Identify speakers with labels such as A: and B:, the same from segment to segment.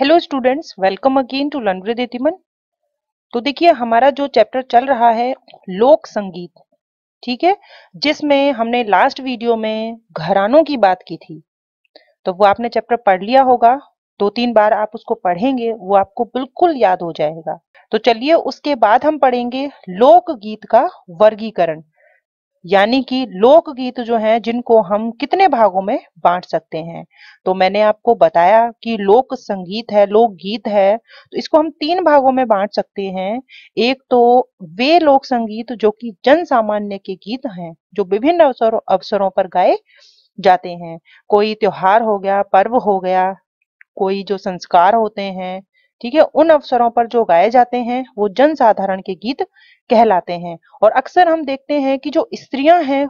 A: hello students welcome again to लनवे देतिमन तो देखिए हमारा जो चैप्टर चल रहा है लोक संगीत ठीक है जिसमें हमने लास्ट वीडियो में घरानों की बात की थी तो वो आपने चैप्टर पढ़ लिया होगा दो तीन बार आप उसको पढ़ेंगे वो आपको बिल्कुल याद हो जाएगा तो चलिए उसके बाद हम पढ़ेंगे लोक गीत का वर्गीकरण यानी कि लोकगीत जो हैं जिनको हम कितने भागों में बांट सकते हैं तो मैंने आपको बताया कि लोक संगीत है लोक गीत है तो इसको हम तीन भागों में बांट सकते हैं एक तो वे लोक संगीत जो कि जन सामान्य के गीत हैं जो विभिन्न अवसरों अवसरों पर गाए जाते हैं कोई त्योहार हो गया पर्व हो गया कोई जो संस्कार होते हैं ठीक है उन अवसरों पर जो गाए जाते हैं वो जन साधारण के गीत कहलाते हैं और अक्सर हम देखते हैं कि जो स्त्रियां हैं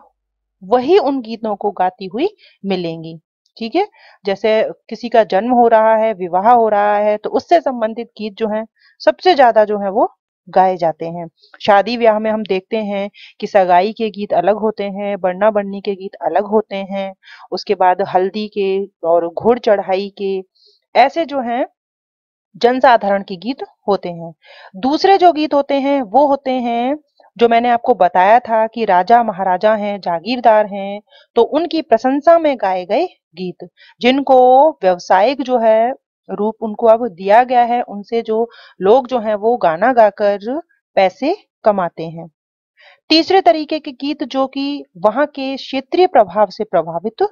A: वही उन गीतों को गाती हुई मिलेंगी ठीक है जैसे किसी का जन्म हो रहा है विवाह हो रहा है तो उससे संबंधित गीत जो हैं सबसे ज्यादा जो है वो गाए जाते हैं शादी विवाह में हम देखते हैं कि सगाई के गीत अलग होते हैं बरना बढ़नी के गीत अलग होते हैं उसके बाद हल्दी के और घुड़ चढ़ाई के ऐसे जो हैं जनसाधारण के गीत होते हैं दूसरे जो गीत होते हैं वो होते हैं जो मैंने आपको बताया था कि राजा महाराजा हैं जागीरदार हैं तो उनकी प्रशंसा में गाए गए गीत जिनको व्यवसायिक जो है रूप उनको अब दिया गया है उनसे जो लोग जो हैं वो गाना गाकर पैसे कमाते हैं तीसरे तरीके के गीत जो कि वहां के क्षेत्रीय प्रभाव से प्रभावित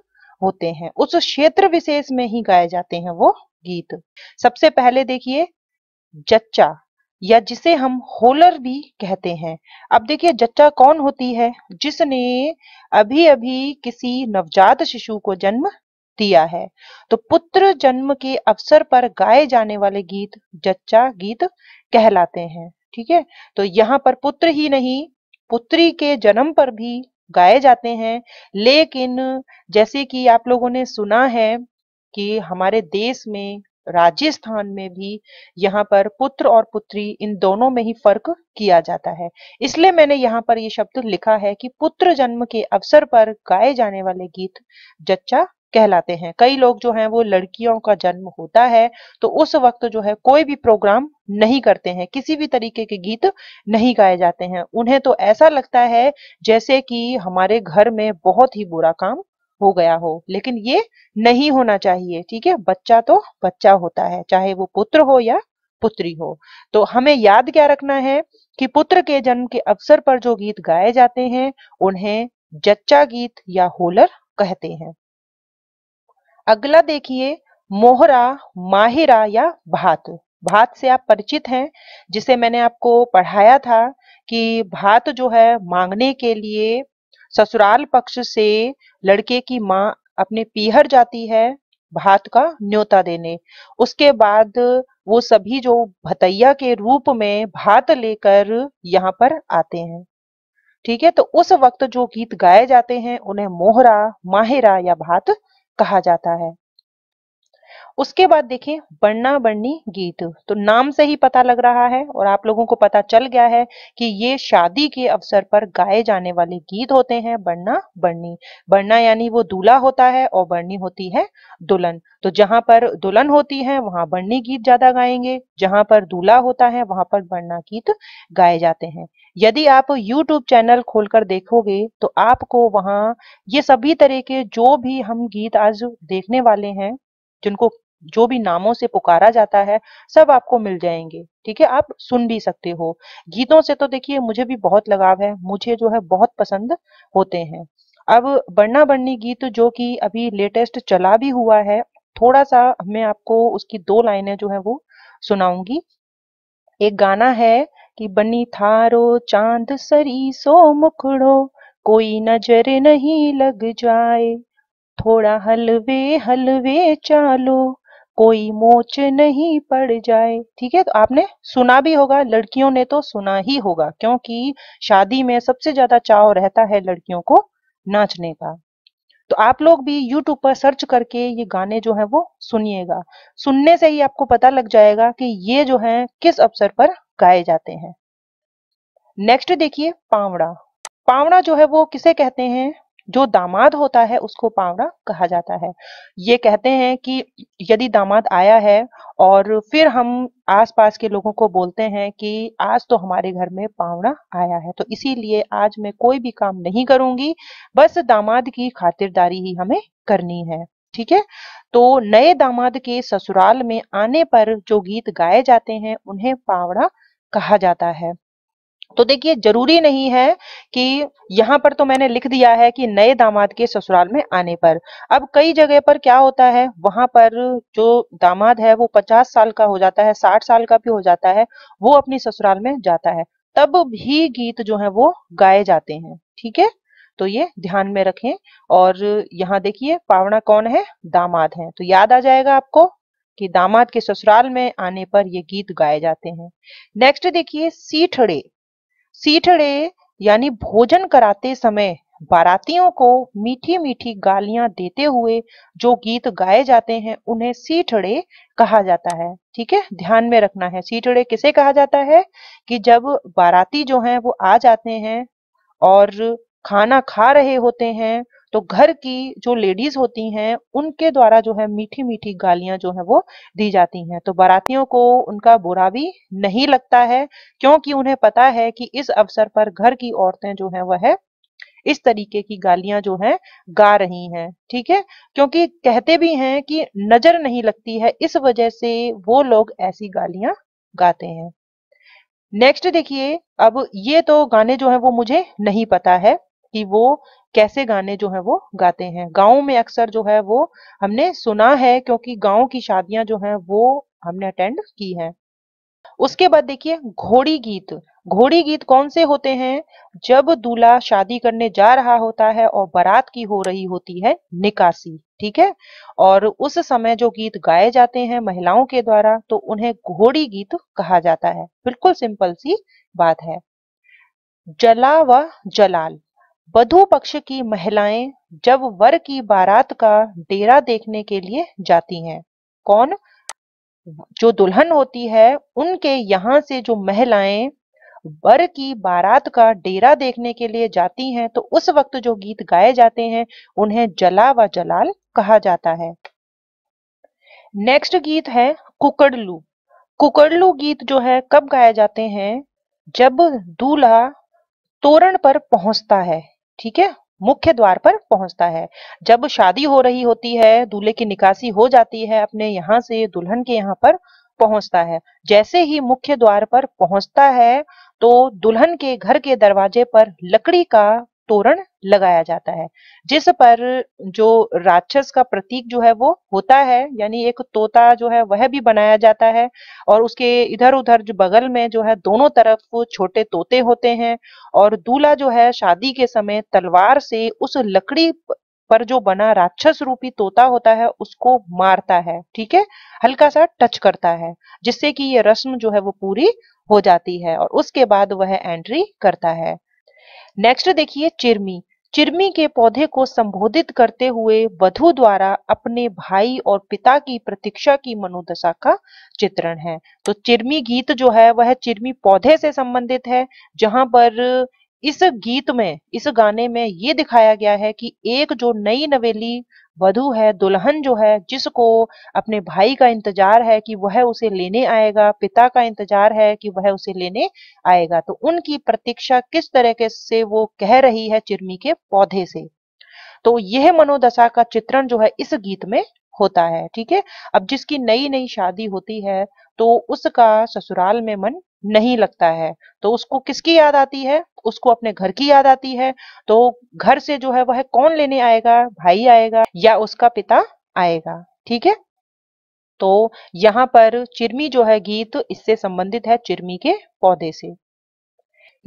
A: होते हैं उस क्षेत्र विशेष में ही गाए जाते हैं वो गीत सबसे पहले देखिए जच्चा या जिसे हम होलर भी कहते हैं अब देखिए जच्चा कौन होती है जिसने अभी अभी किसी नवजात शिशु को जन्म दिया है तो पुत्र जन्म के अवसर पर गाए जाने वाले गीत जच्चा गीत कहलाते हैं ठीक है तो यहाँ पर पुत्र ही नहीं पुत्री के जन्म पर भी गाए जाते हैं लेकिन जैसे कि आप लोगों ने सुना है कि हमारे देश में राजस्थान में भी यहाँ पर पुत्र और पुत्री इन दोनों में ही फर्क किया जाता है इसलिए मैंने यहाँ पर ये शब्द लिखा है कि पुत्र जन्म के अवसर पर गाए जाने वाले गीत जच्चा कहलाते हैं कई लोग जो हैं वो लड़कियों का जन्म होता है तो उस वक्त जो है कोई भी प्रोग्राम नहीं करते हैं किसी भी तरीके के गीत नहीं गाए जाते हैं उन्हें तो ऐसा लगता है जैसे कि हमारे घर में बहुत ही बुरा काम हो गया हो लेकिन ये नहीं होना चाहिए ठीक है बच्चा तो बच्चा होता है चाहे वो पुत्र हो या पुत्री हो तो हमें याद क्या रखना है कि पुत्र के जन्म के अवसर पर जो गीत गाए जाते हैं उन्हें जच्चा गीत या होलर कहते हैं अगला देखिए मोहरा माहिरा या भात भात से आप परिचित हैं जिसे मैंने आपको पढ़ाया था कि भात जो है मांगने के लिए ससुराल पक्ष से लड़के की माँ अपने पीहर जाती है भात का न्योता देने उसके बाद वो सभी जो भतैया के रूप में भात लेकर यहाँ पर आते हैं ठीक है तो उस वक्त जो गीत गाए जाते हैं उन्हें मोहरा माहिरा या भात कहा जाता है उसके बाद देखिए बढ़ना बढ़नी गीत तो नाम से ही पता लग रहा है और आप लोगों को पता चल गया है कि ये शादी के अवसर पर गाए जाने वाले गीत होते हैं बढ़ना बढ़नी बढ़ना यानी वो दूल्हा होता है और बढ़नी होती है दुल्हन तो जहां पर दुल्हन होती है वहां बढ़नी गीत ज्यादा गाएंगे जहां पर दूल्हा होता है वहां पर बढ़ना गीत गाए जाते हैं यदि आप YouTube चैनल खोलकर देखोगे तो आपको वहां ये सभी तरह के जो भी हम गीत आज देखने वाले हैं जिनको जो भी नामों से पुकारा जाता है सब आपको मिल जाएंगे ठीक है आप सुन भी सकते हो गीतों से तो देखिए मुझे भी बहुत लगाव है मुझे जो है बहुत पसंद होते हैं अब बढ़ना बढ़नी गीत जो कि अभी लेटेस्ट चला भी हुआ है थोड़ा सा मैं आपको उसकी दो लाइनें जो है वो सुनाऊंगी एक गाना है कि बनी थारो चांद सरी सो मुखड़ो कोई नजर नहीं लग जाए थोड़ा हलवे हलवे चालो कोई मोच नहीं पड़ जाए ठीक है तो आपने सुना भी होगा लड़कियों ने तो सुना ही होगा क्योंकि शादी में सबसे ज्यादा चाव रहता है लड़कियों को नाचने का तो आप लोग भी YouTube पर सर्च करके ये गाने जो है वो सुनिएगा सुनने से ही आपको पता लग जाएगा कि ये जो है किस अवसर पर गाए जाते हैं नेक्स्ट देखिए पावड़ा पावड़ा जो है वो किसे कहते हैं जो दामाद होता है उसको पावड़ा कहा जाता है ये कहते हैं कि यदि दामाद आया है और फिर हम आसपास के लोगों को बोलते हैं कि आज तो हमारे घर में पावड़ा आया है तो इसीलिए आज मैं कोई भी काम नहीं करूंगी बस दामाद की खातिरदारी ही हमें करनी है ठीक है तो नए दामाद के ससुराल में आने पर जो गीत गाए जाते हैं उन्हें पावड़ा कहा जाता है तो देखिए जरूरी नहीं है कि यहाँ पर तो मैंने लिख दिया है कि नए दामाद के ससुराल में आने पर अब कई जगह पर क्या होता है वहां पर जो दामाद है वो पचास साल का हो जाता है साठ साल का भी हो जाता है वो अपनी ससुराल में जाता है तब भी गीत जो है वो गाए जाते हैं ठीक है तो ये ध्यान में रखें और यहाँ देखिए पावना कौन है दामाद है तो याद आ जाएगा आपको कि दामाद के ससुराल में आने पर ये गीत गाए जाते हैं नेक्स्ट देखिए सीठड़े सीठड़े यानी भोजन कराते समय बारातियों को मीठी मीठी गालियां देते हुए जो गीत गाए जाते हैं उन्हें सीठड़े कहा जाता है ठीक है ध्यान में रखना है सीठड़े किसे कहा जाता है कि जब बाराती जो हैं वो आ जाते हैं और खाना खा रहे होते हैं तो घर की जो लेडीज होती हैं उनके द्वारा जो है मीठी मीठी गालियां जो है वो दी जाती हैं तो बारातियों को उनका बुरा भी नहीं लगता है क्योंकि उन्हें पता है कि इस अवसर पर घर की औरतें जो है वह है, इस तरीके की गालियां जो हैं गा रही हैं ठीक है क्योंकि कहते भी हैं कि नजर नहीं लगती है इस वजह से वो लोग ऐसी गालियां गाते हैं नेक्स्ट देखिए अब ये तो गाने जो है वो मुझे नहीं पता है कि वो कैसे गाने जो है वो गाते हैं गाँव में अक्सर जो है वो हमने सुना है क्योंकि गाँव की शादियां जो है वो हमने अटेंड की है उसके बाद देखिए घोड़ी गीत घोड़ी गीत कौन से होते हैं जब दूल्हा शादी करने जा रहा होता है और बारात की हो रही होती है निकासी ठीक है और उस समय जो गीत गाए जाते हैं महिलाओं के द्वारा तो उन्हें घोड़ी गीत कहा जाता है बिल्कुल सिंपल सी बात है जला व जलाल वधु पक्ष की महिलाएं जब वर की बारात का डेरा देखने के लिए जाती हैं कौन जो दुल्हन होती है उनके यहाँ से जो महिलाएं वर की बारात का डेरा देखने के लिए जाती हैं तो उस वक्त जो गीत गाए जाते हैं उन्हें जला व जलाल कहा जाता है नेक्स्ट गीत है कुकड़लू कुकड़लू गीत जो है कब गाए जाते हैं जब दूल्हा तोरण पर पहुंचता है ठीक है मुख्य द्वार पर पहुंचता है जब शादी हो रही होती है दूल्हे की निकासी हो जाती है अपने यहाँ से दुल्हन के यहाँ पर पहुंचता है जैसे ही मुख्य द्वार पर पहुंचता है तो दुल्हन के घर के दरवाजे पर लकड़ी का तोरण लगाया जाता है जिस पर जो राक्षस का प्रतीक जो है वो होता है यानी एक तोता जो है वह भी बनाया जाता है और उसके इधर उधर जो बगल में जो है दोनों तरफ छोटे तोते होते हैं और दूल्हा जो है शादी के समय तलवार से उस लकड़ी पर जो बना राक्षस रूपी तोता होता है उसको मारता है ठीक है हल्का सा टच करता है जिससे कि ये रस्म जो है वो पूरी हो जाती है और उसके बाद वह एंट्री करता है नेक्स्ट देखिए चिरमी चिरमी के पौधे को संबोधित करते हुए वधु द्वारा अपने भाई और पिता की प्रतीक्षा की मनोदशा का चित्रण है तो चिरमी गीत जो है वह चिरमी पौधे से संबंधित है जहां पर इस गीत में इस गाने में ये दिखाया गया है कि एक जो नई नवेली वधु है दुल्हन जो है जिसको अपने भाई का इंतजार है कि वह उसे लेने आएगा पिता का इंतजार है कि वह उसे लेने आएगा तो उनकी प्रतीक्षा किस तरह के से वो कह रही है चिरमी के पौधे से तो यह मनोदशा का चित्रण जो है इस गीत में होता है ठीक है अब जिसकी नई नई शादी होती है तो उसका ससुराल में मन नहीं लगता है तो उसको किसकी याद आती है उसको अपने घर की याद आती है तो घर से जो है वह कौन लेने आएगा भाई आएगा या उसका पिता आएगा ठीक है तो यहाँ पर चिरमी जो है गीत तो इससे संबंधित है चिरमी के पौधे से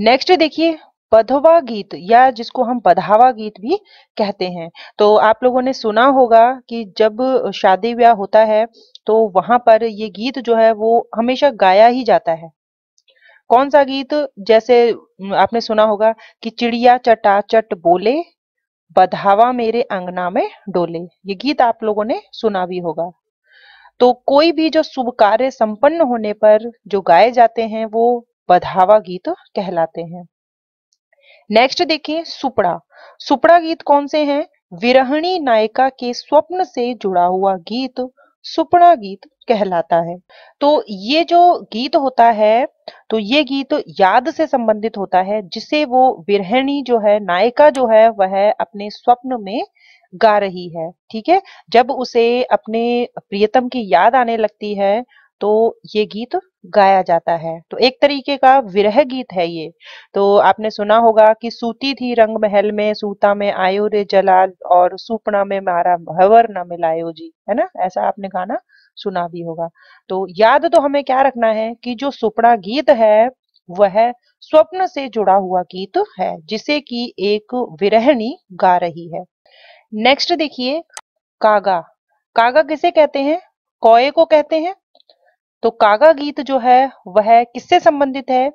A: नेक्स्ट देखिए बधवा गीत या जिसको हम बधावा गीत भी कहते हैं तो आप लोगों ने सुना होगा कि जब शादी ब्याह होता है तो वहां पर ये गीत जो है वो हमेशा गाया ही जाता है कौन सा गीत जैसे आपने सुना होगा कि चिड़िया चटाचट बोले बधावा मेरे अंगना में डोले ये गीत आप लोगों ने सुना भी होगा तो कोई भी जो शुभ कार्य संपन्न होने पर जो गाए जाते हैं वो बधावा गीत कहलाते हैं नेक्स्ट देखिए सुपड़ा सुपड़ा गीत कौन से हैं विरहणी नायिका के स्वप्न से जुड़ा हुआ गीत सुपड़ा गीत कहलाता है तो ये जो गीत होता है तो ये गीत याद से संबंधित होता है जिसे वो विरहणी जो है नायिका जो है वह अपने स्वप्न में गा रही है ठीक है जब उसे अपने प्रियतम की याद आने लगती है तो ये गीत गाया जाता है तो एक तरीके का विरह गीत है ये तो आपने सुना होगा कि सूती थी रंग महल में सूता में आयो रे जलाल और सुपना में मारा भवर न मिलायो जी है ना ऐसा आपने गाना सुना भी होगा तो याद तो हमें क्या रखना है कि जो सुपड़ा गीत है वह स्वप्न से जुड़ा हुआ गीत है जिसे कि एक विरहणी गा रही है नेक्स्ट देखिए कागा कागा किसे कहते हैं कौए को कहते हैं तो कागा गीत जो है वह किससे संबंधित है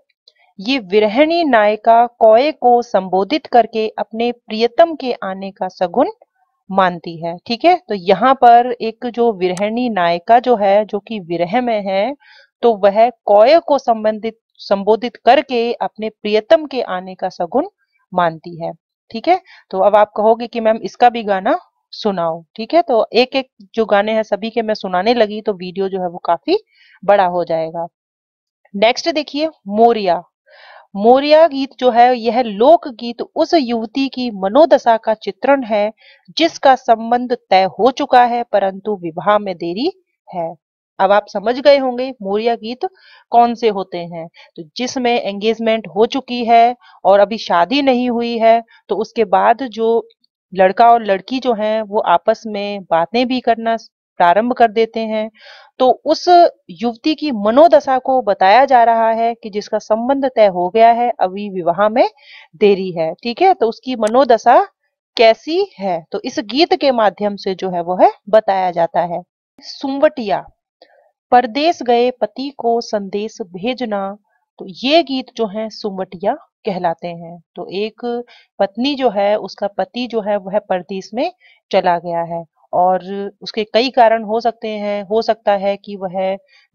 A: ये विरहणी नायिका कौए को संबोधित करके अपने प्रियतम के आने का सगुन मानती है ठीक है तो यहाँ पर एक जो विरहणी नायिका जो है जो कि विरह में है तो वह कौय को संबंधित संबोधित करके अपने प्रियतम के आने का सगुन मानती है ठीक है तो अब आप कहोगे कि मैम इसका भी गाना सुनाओ ठीक है तो एक एक जो गाने हैं सभी के मैं सुनाने लगी तो वीडियो जो है वो काफी बड़ा हो जाएगा नेक्स्ट देखिए मोरिया मोरिया गीत जो है यह लोक गीत उस युवती की मनोदशा का चित्रण है जिसका संबंध तय हो चुका है परंतु विवाह में देरी है अब आप समझ गए होंगे मोरिया गीत कौन से होते हैं तो जिसमें एंगेजमेंट हो चुकी है और अभी शादी नहीं हुई है तो उसके बाद जो लड़का और लड़की जो हैं वो आपस में बातें भी करना प्रारंभ कर देते हैं तो उस युवती की मनोदशा को बताया जा रहा है कि जिसका संबंध तय हो गया है अभी विवाह में देरी है ठीक है तो उसकी मनोदशा कैसी है तो इस गीत के माध्यम से जो है वो है बताया जाता है सुमवटिया परदेश गए पति को संदेश भेजना तो ये गीत जो है सुमवटिया कहलाते हैं तो एक पत्नी जो है उसका पति जो है वह परदेश में चला गया है और उसके कई कारण हो सकते हैं हो सकता है कि वह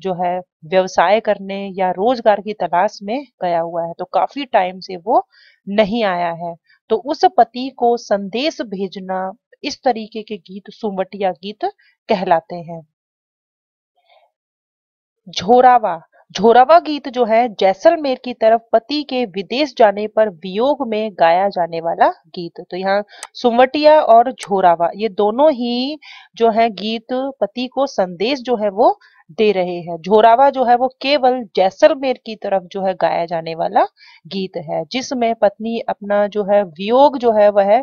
A: जो है व्यवसाय करने या रोजगार की तलाश में गया हुआ है तो काफी टाइम से वो नहीं आया है तो उस पति को संदेश भेजना इस तरीके के गीत सुमटिया गीत कहलाते हैं झोरावा झोरावा गीत जो है जैसलमेर की तरफ पति के विदेश जाने पर वियोग में गाया जाने वाला गीत तो यहाँ सुमवटिया और झोरावा ये दोनों ही जो है गीत पति को संदेश जो है वो दे रहे हैं झोरावा जो है वो केवल जैसलमेर की तरफ जो है गाया जाने वाला गीत है जिसमें पत्नी अपना जो है वियोग जो है वह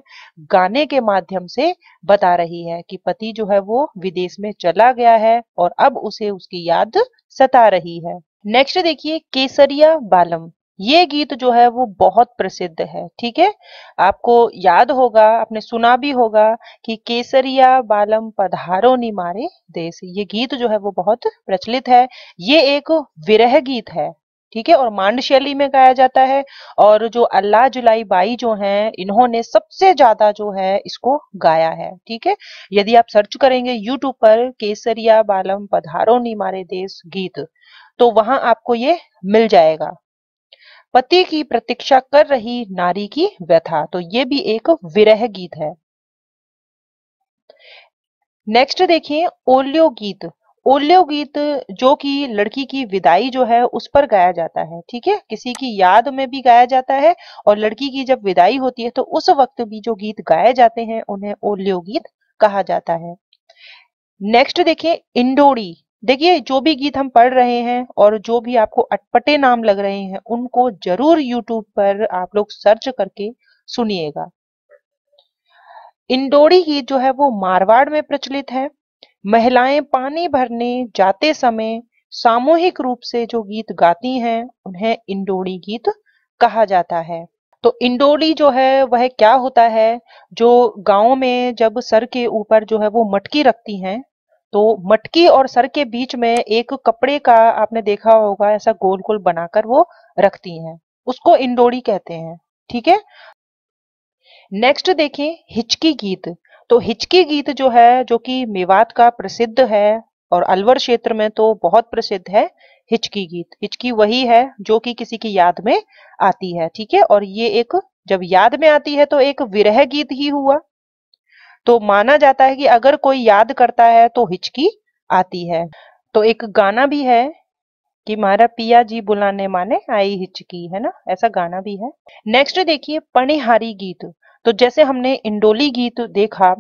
A: गाने के माध्यम से बता रही है कि पति जो है वो विदेश में चला गया है और अब उसे उसकी याद सता रही है नेक्स्ट देखिए केसरिया बालम ये गीत जो है वो बहुत प्रसिद्ध है ठीक है आपको याद होगा आपने सुना भी होगा कि केसरिया बालम पधारो नी मारे देश ये गीत जो है वो बहुत प्रचलित है ये एक विरह गीत है ठीक है और मांड शैली में गाया जाता है और जो अल्लाह जुलाई बाई जो हैं इन्होंने सबसे ज्यादा जो है इसको गाया है ठीक है यदि आप सर्च करेंगे यूट्यूब पर केसरिया बालम पधारो नी मारे देश गीत तो वहां आपको ये मिल जाएगा पति की प्रतीक्षा कर रही नारी की व्यथा तो ये भी एक विरह गीत है नेक्स्ट देखिए ओल्यो गीत ओल्यो गीत जो कि लड़की की विदाई जो है उस पर गाया जाता है ठीक है किसी की याद में भी गाया जाता है और लड़की की जब विदाई होती है तो उस वक्त भी जो गीत गाए जाते हैं उन्हें ओलियो गीत कहा जाता है नेक्स्ट देखिए इंडोड़ी देखिए जो भी गीत हम पढ़ रहे हैं और जो भी आपको अटपटे नाम लग रहे हैं उनको जरूर यूट्यूब पर आप लोग सर्च करके सुनिएगा इंडोरी गीत जो है वो मारवाड़ में प्रचलित है महिलाएं पानी भरने जाते समय सामूहिक रूप से जो गीत गाती हैं उन्हें इंडोरी गीत कहा जाता है तो इंडोली जो है वह क्या होता है जो गांव में जब सर के ऊपर जो है वो मटकी रखती हैं तो मटकी और सर के बीच में एक कपड़े का आपने देखा होगा ऐसा गोल गोल बनाकर वो रखती हैं उसको इंडोड़ी कहते हैं ठीक है नेक्स्ट देखिए हिचकी गीत तो हिचकी गीत जो है जो कि मेवात का प्रसिद्ध है और अलवर क्षेत्र में तो बहुत प्रसिद्ध है हिचकी गीत हिचकी वही है जो कि किसी की याद में आती है ठीक है और ये एक जब याद में आती है तो एक विरह गीत ही हुआ तो माना जाता है कि अगर कोई याद करता है तो हिचकी आती है तो एक गाना भी है कि मारा पिया जी बुलाने माने आई हिचकी है ना ऐसा गाना भी है नेक्स्ट देखिए पणिहारी गीत तो जैसे हमने इंडोली गीत देखा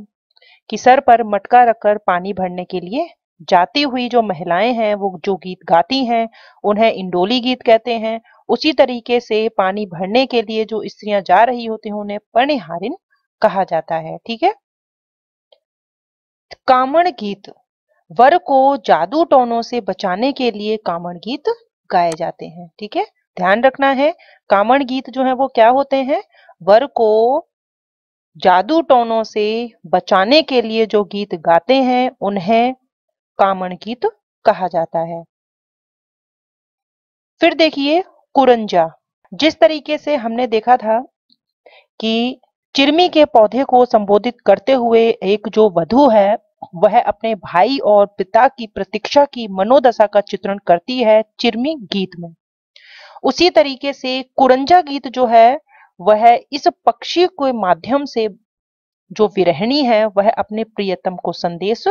A: कि सर पर मटका रखकर पानी भरने के लिए जाती हुई जो महिलाएं हैं वो जो गीत गाती हैं उन्हें इंडोली गीत कहते हैं उसी तरीके से पानी भरने के लिए जो स्त्रियां जा रही होती हैं उन्हें पणिहारिन कहा जाता है ठीक है कामण गीत वर को जादू टोनों से बचाने के लिए कामण गीत गाए जाते हैं ठीक है ध्यान रखना है कामण गीत जो है वो क्या होते हैं वर को जादू टोनों से बचाने के लिए जो गीत गाते हैं उन्हें कामण गीत कहा जाता है फिर देखिए कुरंजा जिस तरीके से हमने देखा था कि चिरमी के पौधे को संबोधित करते हुए एक जो वधु है वह अपने भाई और पिता की प्रतीक्षा की मनोदशा का चित्रण करती है चिरमी गीत में उसी तरीके से कुरंजा गीत जो है वह इस पक्षी के माध्यम से जो विरहणी है वह अपने प्रियतम को संदेश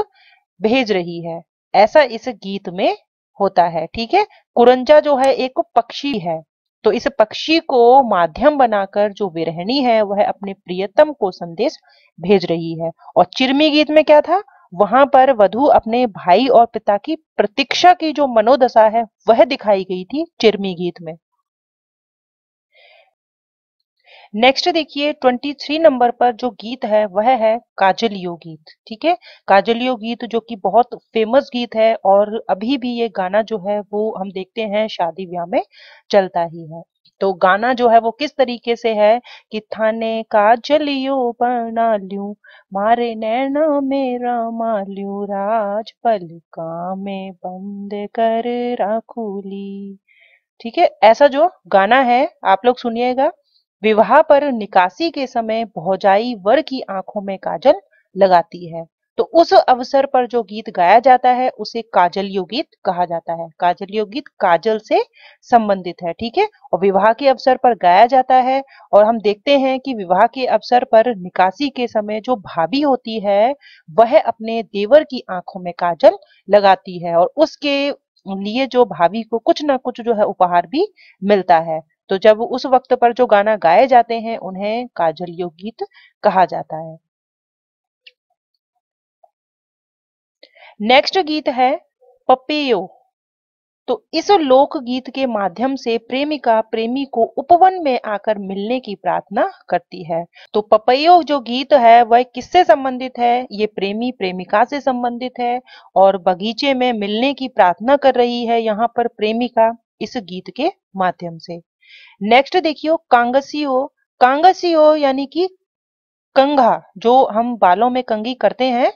A: भेज रही है ऐसा इस गीत में होता है ठीक है कुरंजा जो है एक पक्षी है तो इस पक्षी को माध्यम बनाकर जो विरहणी है वह अपने प्रियतम को संदेश भेज रही है और चिरमी गीत में क्या था वहां पर वधु अपने भाई और पिता की प्रतीक्षा की जो मनोदशा है वह दिखाई गई थी चिरमी गीत में नेक्स्ट देखिए 23 नंबर पर जो गीत है वह है काजलियो गीत ठीक है काजलियो गीत जो कि बहुत फेमस गीत है और अभी भी ये गाना जो है वो हम देखते हैं शादी ब्याह में चलता ही है तो गाना जो है वो किस तरीके से है कि थाने का जलियो बना लू मारे नैना मेरा मालू राज पलका में बंद कर राखूली ठीक है ऐसा जो गाना है आप लोग सुनिएगा विवाह पर निकासी के समय भौजाई वर की आंखों में काजल लगाती है तो उस अवसर पर जो गीत गाया जाता है उसे काजल गीत कहा जाता है काजल गीत काजल से संबंधित है ठीक है और विवाह के अवसर पर गाया जाता है और हम देखते हैं कि विवाह के अवसर पर निकासी के समय जो भाभी होती है वह अपने देवर की आंखों में काजल लगाती है और उसके लिए जो भाभी को कुछ ना कुछ जो है उपहार भी मिलता है तो जब उस वक्त पर जो गाना गाए जाते हैं उन्हें काजलियो गीत कहा जाता है नेक्स्ट गीत है पपेयो तो इस लोक गीत के माध्यम से प्रेमिका प्रेमी को उपवन में आकर मिलने की प्रार्थना करती है तो पपैयो जो गीत है वह किससे संबंधित है ये प्रेमी प्रेमिका से संबंधित है और बगीचे में मिलने की प्रार्थना कर रही है यहाँ पर प्रेमिका इस गीत के माध्यम से नेक्स्ट देखियो कांगसियो कांगसियो यानी कि कंघा जो हम बालों में कंगी करते हैं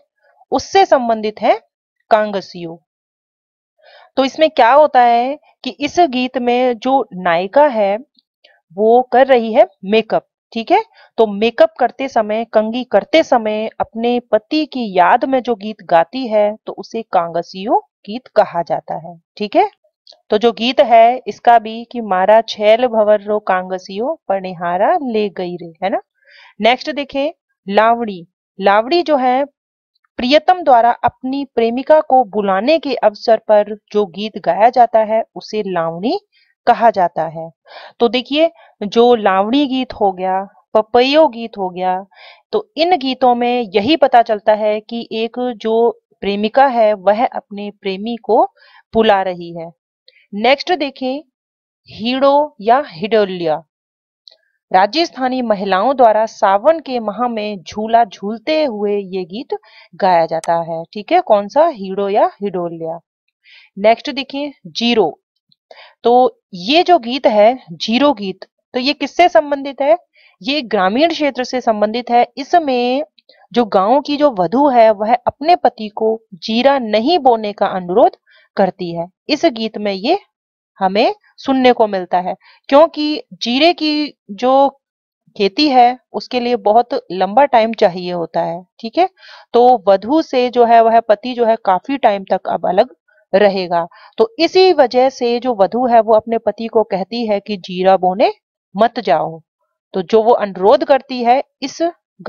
A: उससे संबंधित है कांगसियो तो इसमें क्या होता है कि इस गीत में जो नायिका है वो कर रही है मेकअप ठीक है तो मेकअप करते समय कंगी करते समय अपने पति की याद में जो गीत गाती है तो उसे कांगसियो गीत कहा जाता है ठीक है तो जो गीत है इसका भी कि मारा छैल भवर रो कांगसियो निहारा ले गई रे है ना नेक्स्ट देखे लावड़ी लावड़ी जो है प्रियतम द्वारा अपनी प्रेमिका को बुलाने के अवसर पर जो गीत गाया जाता है उसे लावणी कहा जाता है तो देखिए जो लावणी गीत हो गया पपयो गीत हो गया तो इन गीतों में यही पता चलता है कि एक जो प्रेमिका है वह अपने प्रेमी को बुला रही है नेक्स्ट देखें हीडो या हिडोलिया राजस्थानी महिलाओं द्वारा सावन के माह में झूला झूलते हुए ये गीत गाया जाता है ठीक है कौन सा हीडो या हिडोलिया नेक्स्ट देखिए जीरो तो ये जो गीत है जीरो गीत तो ये किससे संबंधित है ये ग्रामीण क्षेत्र से संबंधित है इसमें जो गांव की जो वधु है वह अपने पति को जीरा नहीं बोने का अनुरोध करती है इस गीत में ये हमें सुनने को मिलता है क्योंकि जीरे की जो खेती है उसके लिए बहुत लंबा टाइम चाहिए होता है ठीक है तो वधु से जो है वह पति जो है काफी टाइम तक अब अलग रहेगा तो इसी वजह से जो वधु है वो अपने पति को कहती है कि जीरा बोने मत जाओ तो जो वो अनुरोध करती है इस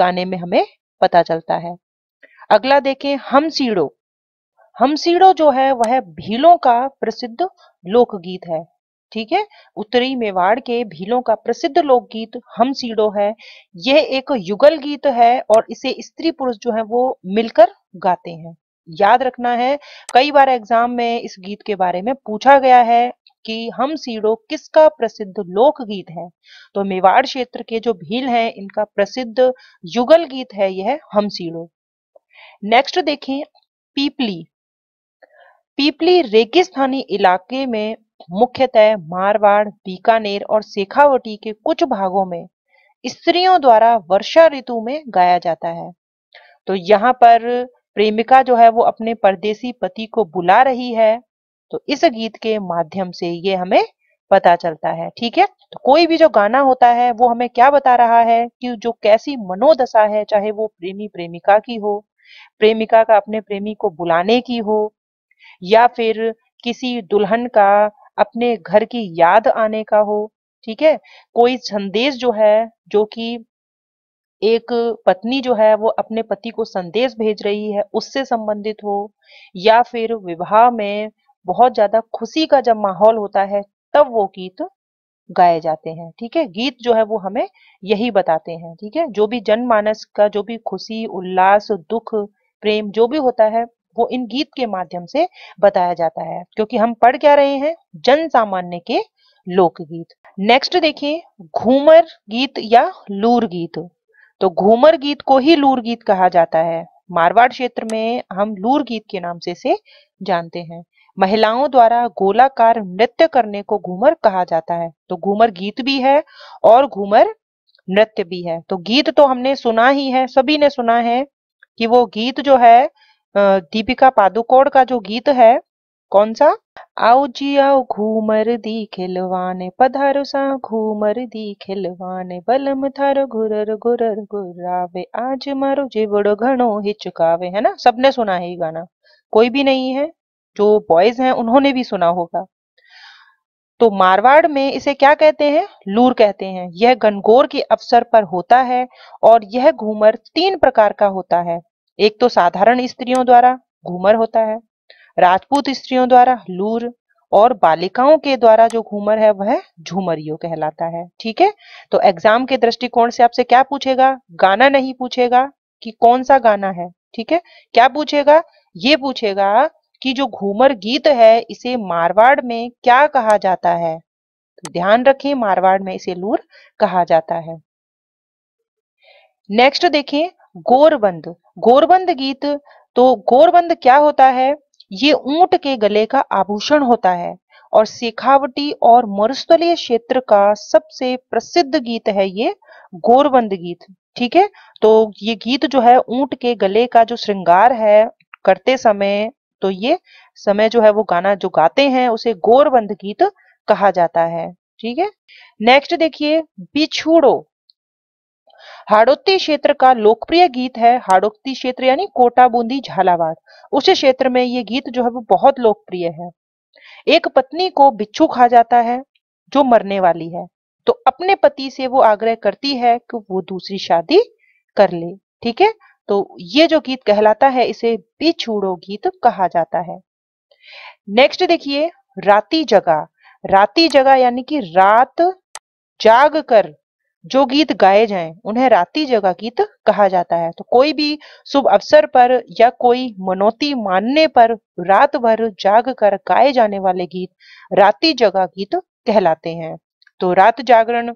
A: गाने में हमें पता चलता है अगला देखें हम सीड़ो हमसीड़ो जो है वह भीलों का प्रसिद्ध लोकगीत है ठीक है उत्तरी मेवाड़ के भीलों का प्रसिद्ध लोकगीत हम सीड़ो है यह एक युगल गीत है और इसे स्त्री पुरुष जो है वो मिलकर गाते हैं याद रखना है कई बार एग्जाम में इस गीत के बारे में पूछा गया है कि हम सीड़ो किसका प्रसिद्ध लोकगीत है तो मेवाड़ क्षेत्र के जो भील हैं इनका प्रसिद्ध युगल गीत है यह हम सीड़ो नेक्स्ट देखें पीपली पीपली रेगिस्तानी इलाके में मुख्यतः मारवाड़ बीकानेर और शेखावटी के कुछ भागों में स्त्रियों द्वारा वर्षा ऋतु में गाया जाता है तो यहाँ पर प्रेमिका जो है वो अपने परदेसी पति को बुला रही है तो इस गीत के माध्यम से ये हमें पता चलता है ठीक है तो कोई भी जो गाना होता है वो हमें क्या बता रहा है कि जो कैसी मनोदशा है चाहे वो प्रेमी प्रेमिका की हो प्रेमिका का अपने प्रेमी को बुलाने की हो या फिर किसी दुल्हन का अपने घर की याद आने का हो ठीक है कोई संदेश जो है जो कि एक पत्नी जो है वो अपने पति को संदेश भेज रही है उससे संबंधित हो या फिर विवाह में बहुत ज्यादा खुशी का जब माहौल होता है तब वो गीत गाए जाते हैं ठीक है गीत जो है वो हमें यही बताते हैं ठीक है जो भी जनमानस का जो भी खुशी उल्लास दुख प्रेम जो भी होता है वो इन गीत के माध्यम से बताया जाता है क्योंकि हम पढ़ क्या रहे हैं जन सामान्य के लोकगीत नेक्स्ट देखिए घूमर गीत या लूर गीत तो घूमर गीत को ही लूर गीत कहा जाता है मारवाड़ क्षेत्र में हम लूर गीत के नाम से से जानते हैं महिलाओं द्वारा गोलाकार नृत्य करने को घूमर कहा जाता है तो घूमर गीत भी है और घूमर नृत्य भी है तो गीत तो हमने सुना ही है सभी ने सुना है कि वो गीत जो है दीपिका पादुकोण का जो गीत है कौन सा आओ जी आओ घूमर दी खिलवाने पधर सा घूमर दी खिलवाने बलम थर घुरर घुरर घुरावे आज मारो जीवड़ो घणो हिचकावे है ना सबने सुना है ये गाना कोई भी नहीं है जो बॉयज हैं उन्होंने भी सुना होगा तो मारवाड़ में इसे क्या कहते हैं लूर कहते हैं यह गनगोर के अवसर पर होता है और यह घूमर तीन प्रकार का होता है एक तो साधारण स्त्रियों द्वारा घूमर होता है राजपूत स्त्रियों द्वारा लूर और बालिकाओं के द्वारा जो घूमर है वह झूमरियो कहलाता है ठीक है तो एग्जाम के दृष्टिकोण से आपसे क्या पूछेगा गाना नहीं पूछेगा कि कौन सा गाना है ठीक है क्या पूछेगा ये पूछेगा कि जो घूमर गीत है इसे मारवाड़ में क्या कहा जाता है तो ध्यान रखें मारवाड़ में इसे लूर कहा जाता है नेक्स्ट देखें गोरबंद गोरबंद गीत तो गोरबंद क्या होता है ये ऊंट के गले का आभूषण होता है और शेखावटी और मरुस्थलीय क्षेत्र का सबसे प्रसिद्ध गीत है ये गोरबंद गीत ठीक है तो ये गीत जो है ऊंट के गले का जो श्रृंगार है करते समय तो ये समय जो है वो गाना जो गाते हैं उसे गोरबंद गीत कहा जाता है ठीक है नेक्स्ट देखिए बिछुड़ो हाड़ोती क्षेत्र का लोकप्रिय गीत है हाड़ोती क्षेत्र यानी कोटा बूंदी झालावाड़ उस क्षेत्र में ये गीत जो है वो बहुत लोकप्रिय है एक पत्नी को बिच्छू खा जाता है जो मरने वाली है तो अपने पति से वो आग्रह करती है कि वो दूसरी शादी कर ले ठीक है तो ये जो गीत कहलाता है इसे बिछूड़ो गीत कहा जाता है नेक्स्ट देखिए राती जगा राती जगा यानी कि रात जाग कर जो गीत गाए जाएं उन्हें राती जगह गीत कहा जाता है तो कोई भी शुभ अवसर पर या कोई मनोती मानने पर रात भर जाग कर गाए जाने वाले गीत राती जगा गीत कहलाते हैं तो रात जागरण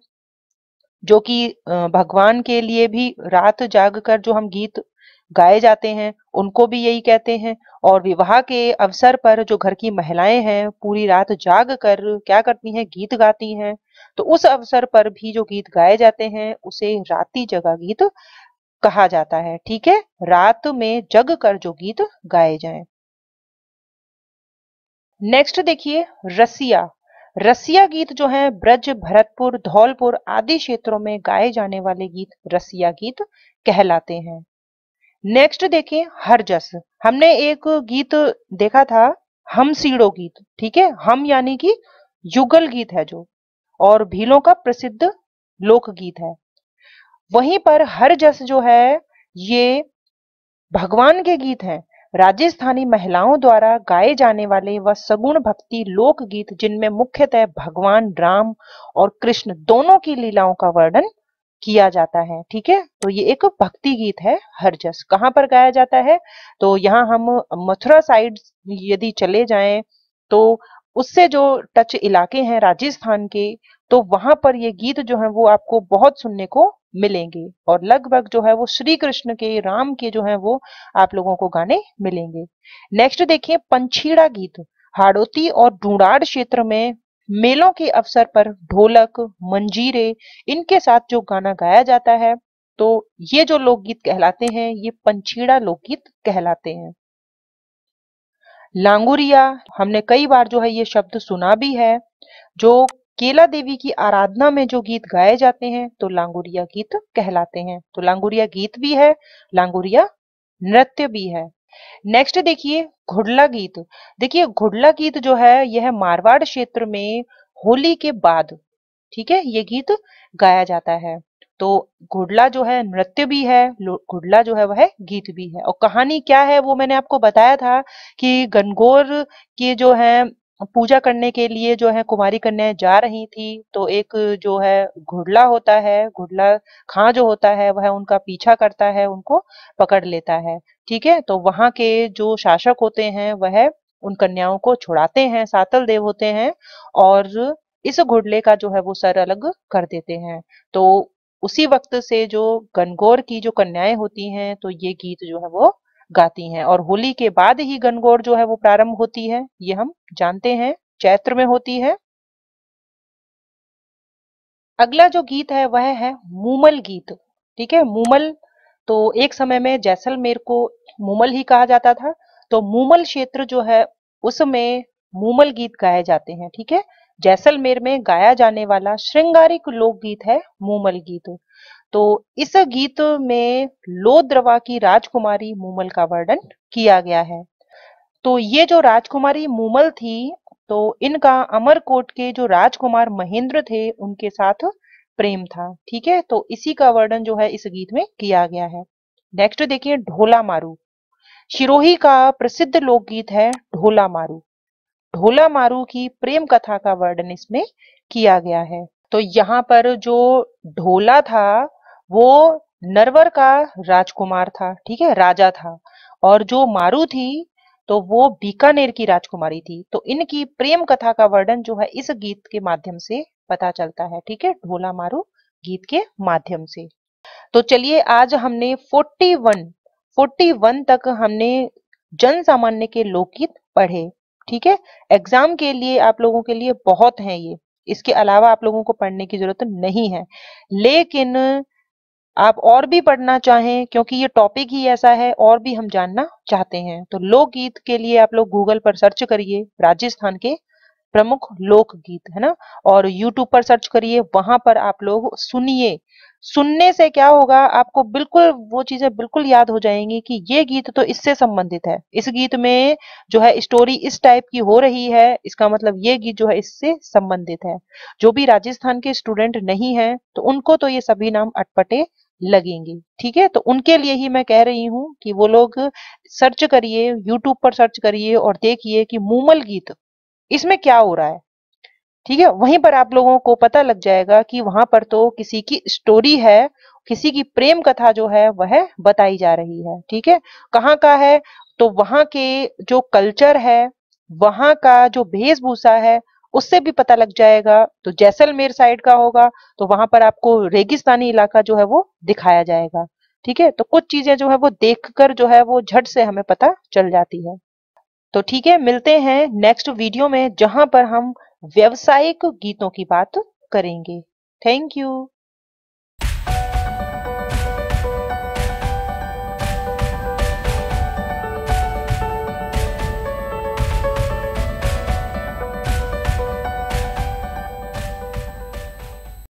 A: जो कि भगवान के लिए भी रात जाग कर जो हम गीत गाए जाते हैं उनको भी यही कहते हैं और विवाह के अवसर पर जो घर की महिलाएं हैं पूरी रात जाग कर क्या करती हैं गीत गाती हैं तो उस अवसर पर भी जो गीत गाए जाते हैं उसे राती जगा गीत कहा जाता है ठीक है रात में जग कर जो गीत गाए जाए नेक्स्ट देखिए रसिया रसिया गीत जो है ब्रज भरतपुर धौलपुर आदि क्षेत्रों में गाए जाने वाले गीत रसिया गीत कहलाते हैं नेक्स्ट देखें हरजस हमने एक गीत देखा था हम सीड़ो गीत ठीक है हम यानी कि युगल गीत है जो और भीलों का प्रसिद्ध लोक गीत है वहीं पर हर जस जो है ये भगवान के गीत हैं राजस्थानी महिलाओं द्वारा गाए जाने वाले व सगुण भक्ति लोक गीत जिनमें मुख्यतः भगवान राम और कृष्ण दोनों की लीलाओं का वर्णन किया जाता है ठीक है तो ये एक भक्ति गीत है हरजस कहाँ पर गाया जाता है तो यहाँ हम मथुरा साइड यदि चले जाएं तो उससे जो टच इलाके हैं राजस्थान के तो वहां पर ये गीत जो है वो आपको बहुत सुनने को मिलेंगे और लगभग जो है वो श्री कृष्ण के राम के जो है वो आप लोगों को गाने मिलेंगे नेक्स्ट देखिए पंछीड़ा गीत हाड़ोती और ढूंढाड़ क्षेत्र में मेलों के अवसर पर ढोलक मंजीरे इनके साथ जो गाना गाया जाता है तो ये जो लोकगीत कहलाते हैं ये पंचीड़ा लोकगीत कहलाते हैं लांगुरिया हमने कई बार जो है ये शब्द सुना भी है जो केला देवी की आराधना में जो गीत गाए जाते हैं तो लांगुरिया गीत कहलाते हैं तो लांगुरिया गीत भी है लांगुरिया नृत्य भी है नेक्स्ट देखिए घुड़ला गीत देखिए घुड़ला गीत जो है यह मारवाड़ क्षेत्र में होली के बाद ठीक है ये गीत गाया जाता है तो घुड़ला जो है नृत्य भी है घुड़ला जो है वह गीत भी है और कहानी क्या है वो मैंने आपको बताया था कि गनगोर के जो है पूजा करने के लिए जो है कुमारी कन्याएं जा रही थी तो एक जो है घुड़ला होता है घुड़ला खां जो होता है वह उनका पीछा करता है उनको पकड़ लेता है ठीक है तो वहां के जो शासक होते हैं वह उन कन्याओं को छुड़ाते हैं सातल देव होते हैं और इस घुड़ले का जो है वो सर अलग कर देते हैं तो उसी वक्त से जो गनगौर की जो कन्याएं होती हैं तो ये गीत जो है वो गाती हैं और होली के बाद ही गनगौर जो है वो प्रारंभ होती है ये हम जानते हैं चैत्र में होती है अगला जो गीत है वह है मूमल गीत ठीक है मूमल तो एक समय में जैसलमेर को मूमल ही कहा जाता था तो मूमल क्षेत्र जो है उसमें मूमल गीत गाए जाते हैं ठीक है जैसलमेर में गाया जाने वाला श्रृंगारिक लोकगीत है मूमल गीत तो इस गीत में लोद्रवा की राजकुमारी मूमल का वर्णन किया गया है तो ये जो राजकुमारी मूमल थी तो इनका अमरकोट के जो राजकुमार महेंद्र थे उनके साथ प्रेम था ठीक है तो इसी का वर्णन जो है इस गीत में किया गया है नेक्स्ट देखिए ढोला मारू शिरोही का प्रसिद्ध लोकगीत है ढोला मारू ढोला मारू की प्रेम कथा का वर्णन इसमें किया गया है तो यहाँ पर जो ढोला था वो नरवर का राजकुमार था ठीक है राजा था और जो मारू थी तो वो बीकानेर की राजकुमारी थी तो इनकी प्रेम कथा का वर्णन जो है इस गीत के माध्यम से पता चलता है ठीक है ढोला मारू गीत के माध्यम से तो चलिए आज हमने 41 41 तक हमने जन सामान्य के लोकगीत पढ़े ठीक है एग्जाम के लिए आप लोगों के लिए बहुत है ये इसके अलावा आप लोगों को पढ़ने की जरूरत नहीं है लेकिन आप और भी पढ़ना चाहें क्योंकि ये टॉपिक ही ऐसा है और भी हम जानना चाहते हैं तो लोकगीत के लिए आप लोग गूगल पर सर्च करिए राजस्थान के प्रमुख लोकगीत है ना और यूट्यूब पर सर्च करिए वहां पर आप लोग सुनिए सुनने से क्या होगा आपको बिल्कुल वो चीजें बिल्कुल याद हो जाएंगी कि ये गीत तो इससे संबंधित है इस गीत में जो है स्टोरी इस टाइप की हो रही है इसका मतलब ये गीत जो है इससे संबंधित है जो भी राजस्थान के स्टूडेंट नहीं है तो उनको तो ये सभी नाम अटपटे लगेंगे ठीक है तो उनके लिए ही मैं कह रही हूँ कि वो लोग सर्च करिए यूट्यूब पर सर्च करिए और देखिए कि मूमल गीत इसमें क्या हो रहा है ठीक है वहीं पर आप लोगों को पता लग जाएगा कि वहां पर तो किसी की स्टोरी है किसी की प्रेम कथा जो है वह बताई जा रही है ठीक है कहाँ का है तो वहां के जो कल्चर है वहां का जो वेशभूषा है उससे भी पता लग जाएगा तो जैसलमेर साइड का होगा तो वहां पर आपको रेगिस्तानी इलाका जो है वो दिखाया जाएगा ठीक है तो कुछ चीजें जो है वो देखकर जो है वो झट से हमें पता चल जाती है तो ठीक है मिलते हैं नेक्स्ट वीडियो में जहां पर हम व्यवसायिक गीतों की बात करेंगे थैंक यू